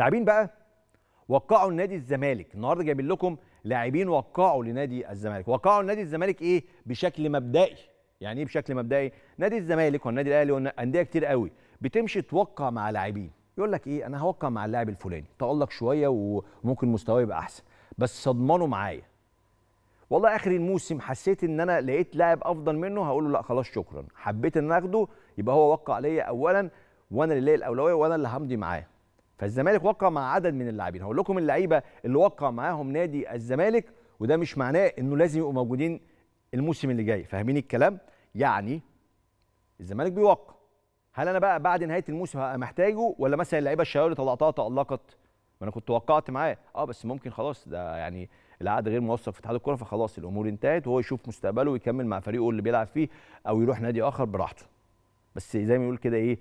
لاعبين بقى وقعوا لنادي الزمالك النهارده جايبين لكم لاعبين وقعوا لنادي الزمالك وقعوا لنادي الزمالك ايه بشكل مبدئي يعني ايه بشكل مبدئي نادي الزمالك والنادي الاهلي وانديه كتير قوي بتمشي توقع مع لاعبين يقول لك ايه انا هوقع مع اللاعب الفلاني تالق شويه وممكن مستواه يبقى احسن بس صدمانه معايا والله اخر الموسم حسيت ان انا لقيت لاعب افضل منه هقول له لا خلاص شكرا حبيت ان اخده يبقى هو وقع ليا اولا وانا اللي ليا الاولويه وانا اللي همضي معاه فالزمالك وقع مع عدد من اللاعبين هقول لكم اللعيبه اللي وقع معاهم نادي الزمالك وده مش معناه انه لازم يبقوا موجودين الموسم اللي جاي فاهمين الكلام يعني الزمالك بيوقع هل انا بقى بعد نهايه الموسم هبقى محتاجه ولا مثلا اللعيبه الشباب اللي طلعتها تالقت ما انا كنت وقعت معاه اه بس ممكن خلاص ده يعني العقد غير موثق في اتحاد الكوره فخلاص الامور انتهت وهو يشوف مستقبله ويكمل مع فريقه اللي بيلعب فيه او يروح نادي اخر براحته بس زي ما يقول كده ايه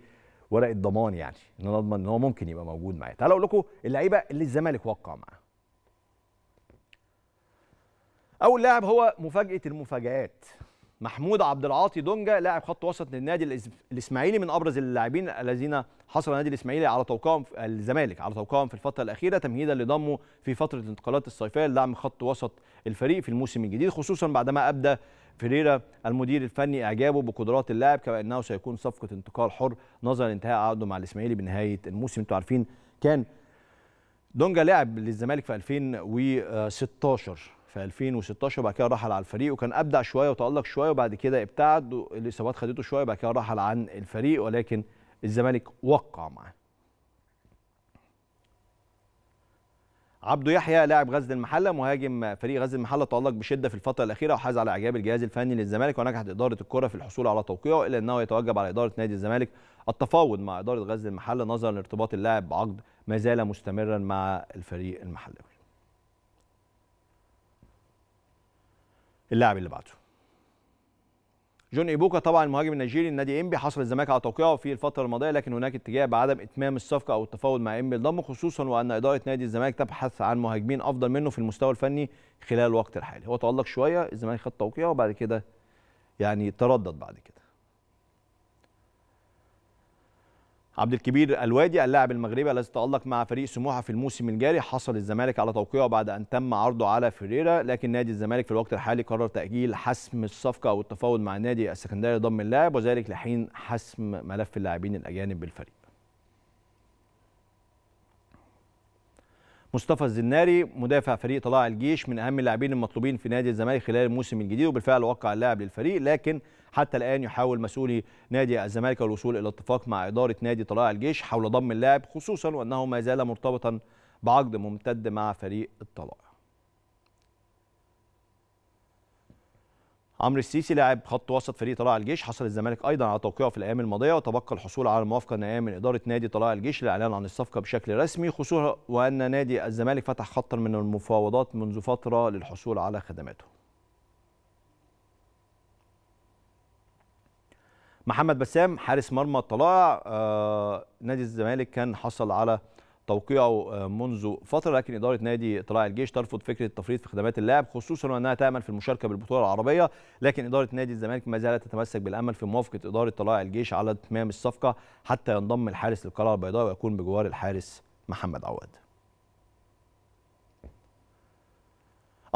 ورقه ضمان يعني ان انا اضمن ان هو ممكن يبقى موجود معايا تعالوا اقول لكم اللعيبه اللي الزمالك وقع معاها اول لاعب هو مفاجاه المفاجآت محمود عبد العاطي دونجا لاعب خط وسط للنادي الاسماعيلي من ابرز اللاعبين الذين حصل النادي الاسماعيلي على توقعهم الزمالك على توقعهم في الفتره الاخيره تمهيدا لضمه في فتره الانتقالات الصيفيه لدعم خط وسط الفريق في الموسم الجديد خصوصا بعدما ابدى فيريرا المدير الفني اعجابه بقدرات اللاعب كما انه سيكون صفقه انتقال حر نظرا لانتهاء عقده مع الاسماعيلي بنهايه الموسم انتوا عارفين كان دونجا لعب للزمالك في 2016 في 2016 وبعد كده رحل على الفريق وكان ابدع شويه وتالق شويه وبعد كده ابتعد الاصابات خدته شويه وبعد كده رحل عن الفريق ولكن الزمالك وقع معاه عبدو يحيى لاعب غزل المحله مهاجم فريق غزل المحله تالق بشده في الفتره الاخيره وحاز على اعجاب الجهاز الفني للزمالك ونجحت اداره الكره في الحصول على توقيعه الا انه يتوجب على اداره نادي الزمالك التفاوض مع اداره غزل المحله نظرا لارتباط اللاعب بعقد ما زال مستمرا مع الفريق المحلي اللاعب اللي بعده جون ايبوكا طبعا المهاجم النيجيري النادي انبي حصل الزمالك على توقيعه في الفتره الماضيه لكن هناك اتجاه بعدم اتمام الصفقه او التفاوض مع انبي لضمه خصوصا وان اداره نادي الزمالك تبحث عن مهاجمين افضل منه في المستوى الفني خلال الوقت الحالي هو تالق شويه الزمالك خد توقيعه وبعد كده يعني تردد بعد كده عبد الكبير الوادي اللاعب المغربي الذي تألق مع فريق سموحة في الموسم الجاري حصل الزمالك على توقيعه بعد أن تم عرضه على فيريرا لكن نادي الزمالك في الوقت الحالي قرر تأجيل حسم الصفقة أو التفاوض مع نادي السكندري ضم اللاعب وذلك لحين حسم ملف اللاعبين الأجانب بالفريق مصطفى الزناري مدافع فريق طلائع الجيش من اهم اللاعبين المطلوبين في نادي الزمالك خلال الموسم الجديد وبالفعل وقع اللاعب للفريق لكن حتى الان يحاول مسؤولي نادي الزمالك الوصول الى اتفاق مع اداره نادي طلائع الجيش حول ضم اللاعب خصوصا وانه ما زال مرتبطا بعقد ممتد مع فريق الطلائع عمرو السيسي لاعب خط وسط فريق طلائع الجيش حصل الزمالك ايضا على توقيعه في الايام الماضيه وتبقى الحصول على الموافقه النهائيه من اداره نادي طلائع الجيش للاعلان عن الصفقه بشكل رسمي خصوصا وان نادي الزمالك فتح خطا من المفاوضات منذ فتره للحصول على خدماته محمد بسام حارس مرمى الطلائع آه نادي الزمالك كان حصل على توقيعه آه، منذ فتره لكن اداره نادي طلاع الجيش ترفض فكره التفريط في خدمات اللاعب خصوصا وانها تامل في المشاركه بالبطوله العربيه لكن اداره نادي الزمالك ما زالت تتمسك بالامل في موافقه اداره طلاع الجيش على اتمام الصفقه حتى ينضم الحارس للقلعه البيضاء ويكون بجوار الحارس محمد عواد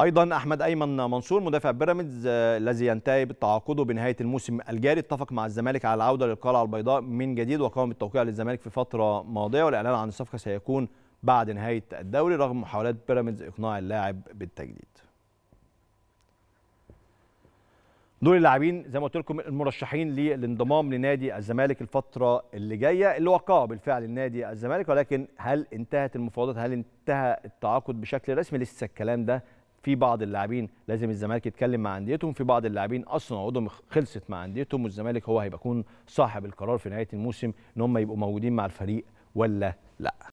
ايضا احمد ايمن منصور مدافع بيراميدز آه، الذي ينتهي بتعاقده بنهايه الموسم الجاري اتفق مع الزمالك على العوده للقلعه البيضاء من جديد وقام بالتوقيع للزمالك في فتره ماضيه والاعلان عن الصفقه سيكون بعد نهايه الدوري رغم محاولات بيراميدز اقناع اللاعب بالتجديد دول اللاعبين زي ما قلت لكم المرشحين للانضمام لنادي الزمالك الفتره اللي جايه اللي وقع بالفعل نادي الزمالك ولكن هل انتهت المفاوضات هل انتهى التعاقد بشكل رسمي لسه الكلام ده في بعض اللاعبين لازم الزمالك يتكلم مع انديتهم في بعض اللاعبين اصلا عقودهم خلصت مع انديتهم والزمالك هو هيبقى يكون صاحب القرار في نهايه الموسم ان هم يبقوا موجودين مع الفريق ولا لا